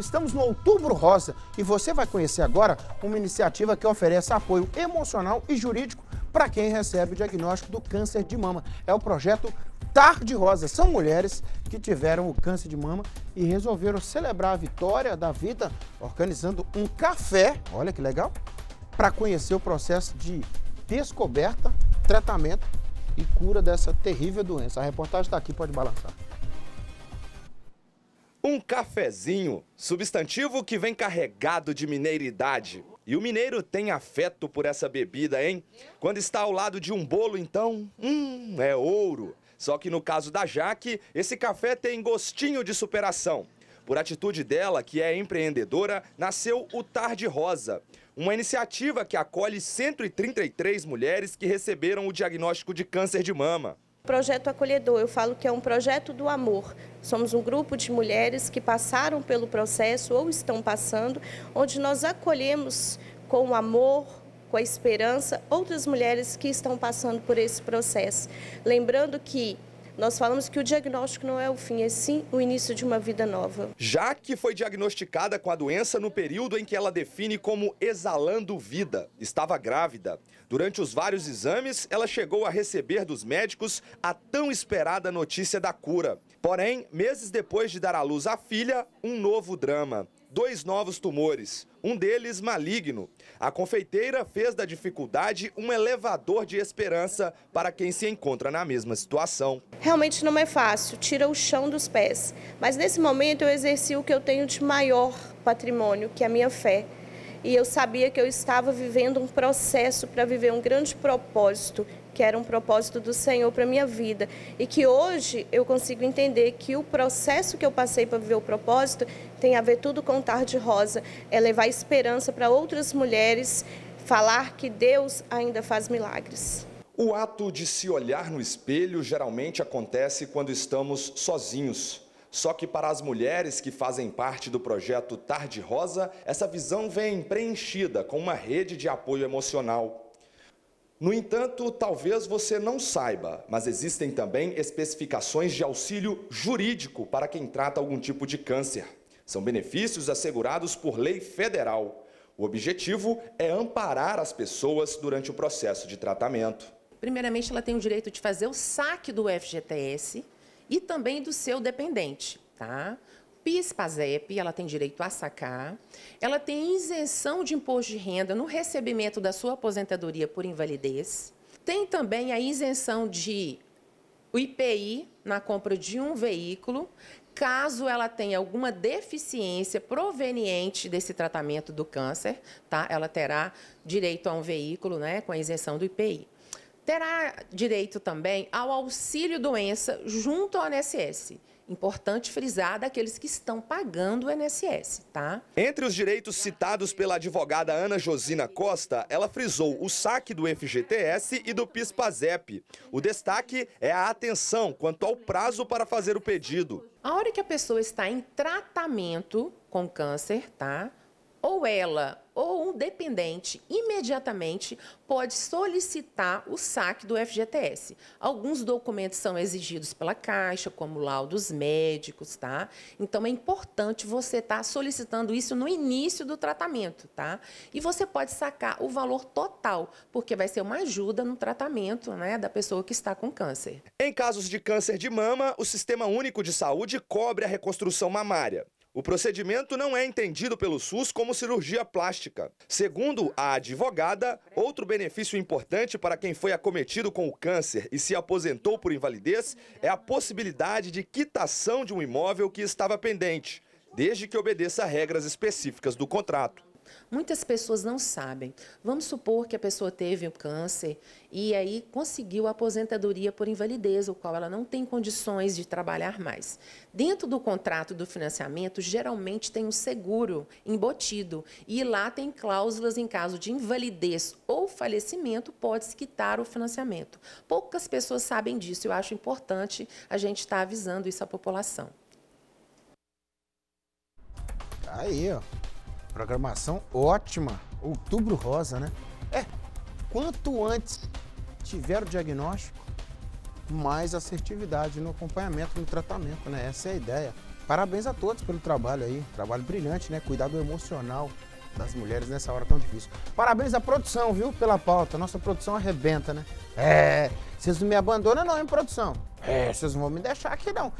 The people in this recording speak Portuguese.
Estamos no Outubro Rosa e você vai conhecer agora uma iniciativa que oferece apoio emocional e jurídico para quem recebe o diagnóstico do câncer de mama. É o projeto Tarde Rosa. São mulheres que tiveram o câncer de mama e resolveram celebrar a vitória da vida organizando um café, olha que legal, para conhecer o processo de descoberta, tratamento e cura dessa terrível doença. A reportagem está aqui, pode balançar. Um cafezinho, substantivo que vem carregado de mineiridade. E o mineiro tem afeto por essa bebida, hein? Quando está ao lado de um bolo, então, hum, é ouro. Só que no caso da Jaque, esse café tem gostinho de superação. Por atitude dela, que é empreendedora, nasceu o Tarde Rosa, uma iniciativa que acolhe 133 mulheres que receberam o diagnóstico de câncer de mama projeto acolhedor. Eu falo que é um projeto do amor. Somos um grupo de mulheres que passaram pelo processo ou estão passando, onde nós acolhemos com amor, com a esperança, outras mulheres que estão passando por esse processo. Lembrando que nós falamos que o diagnóstico não é o fim, é sim o início de uma vida nova. Já que foi diagnosticada com a doença no período em que ela define como exalando vida, estava grávida. Durante os vários exames, ela chegou a receber dos médicos a tão esperada notícia da cura. Porém, meses depois de dar à luz a filha, um novo drama dois novos tumores, um deles maligno. A confeiteira fez da dificuldade um elevador de esperança para quem se encontra na mesma situação. Realmente não é fácil, tira o chão dos pés. Mas nesse momento eu exerci o que eu tenho de maior patrimônio, que é a minha fé. E eu sabia que eu estava vivendo um processo para viver um grande propósito que era um propósito do Senhor para minha vida e que hoje eu consigo entender que o processo que eu passei para viver o propósito tem a ver tudo com o Rosa, é levar esperança para outras mulheres, falar que Deus ainda faz milagres. O ato de se olhar no espelho geralmente acontece quando estamos sozinhos. Só que para as mulheres que fazem parte do projeto Tarde Rosa, essa visão vem preenchida com uma rede de apoio emocional. No entanto, talvez você não saiba, mas existem também especificações de auxílio jurídico para quem trata algum tipo de câncer. São benefícios assegurados por lei federal. O objetivo é amparar as pessoas durante o processo de tratamento. Primeiramente, ela tem o direito de fazer o saque do FGTS e também do seu dependente, tá? PIS-PASEP, ela tem direito a sacar, ela tem isenção de imposto de renda no recebimento da sua aposentadoria por invalidez, tem também a isenção de o IPI na compra de um veículo, caso ela tenha alguma deficiência proveniente desse tratamento do câncer, tá? Ela terá direito a um veículo, né, com a isenção do IPI. Terá direito também ao auxílio doença junto ao INSS Importante frisar daqueles que estão pagando o NSS, tá? Entre os direitos citados pela advogada Ana Josina Costa, ela frisou o saque do FGTS e do PIS-PASEP. O destaque é a atenção quanto ao prazo para fazer o pedido. A hora que a pessoa está em tratamento com câncer, tá? Ou ela ou um dependente imediatamente pode solicitar o saque do FGTS. Alguns documentos são exigidos pela Caixa, como laudos médicos, tá? Então é importante você estar tá solicitando isso no início do tratamento, tá? E você pode sacar o valor total, porque vai ser uma ajuda no tratamento, né, da pessoa que está com câncer. Em casos de câncer de mama, o Sistema Único de Saúde cobre a reconstrução mamária. O procedimento não é entendido pelo SUS como cirurgia plástica. Segundo a advogada, outro benefício importante para quem foi acometido com o câncer e se aposentou por invalidez é a possibilidade de quitação de um imóvel que estava pendente, desde que obedeça a regras específicas do contrato. Muitas pessoas não sabem. Vamos supor que a pessoa teve um câncer e aí conseguiu a aposentadoria por invalidez, o qual ela não tem condições de trabalhar mais. Dentro do contrato do financiamento, geralmente tem um seguro embotido e lá tem cláusulas em caso de invalidez ou falecimento, pode-se quitar o financiamento. Poucas pessoas sabem disso, eu acho importante a gente estar avisando isso à população. Tá aí, ó. Programação ótima. Outubro rosa, né? É, quanto antes tiver o diagnóstico, mais assertividade no acompanhamento, no tratamento, né? Essa é a ideia. Parabéns a todos pelo trabalho aí. Trabalho brilhante, né? Cuidado emocional das mulheres nessa hora tão difícil. Parabéns à produção, viu? Pela pauta. Nossa produção arrebenta, né? É, vocês não me abandonam não, hein, produção? É, vocês não vão me deixar aqui não.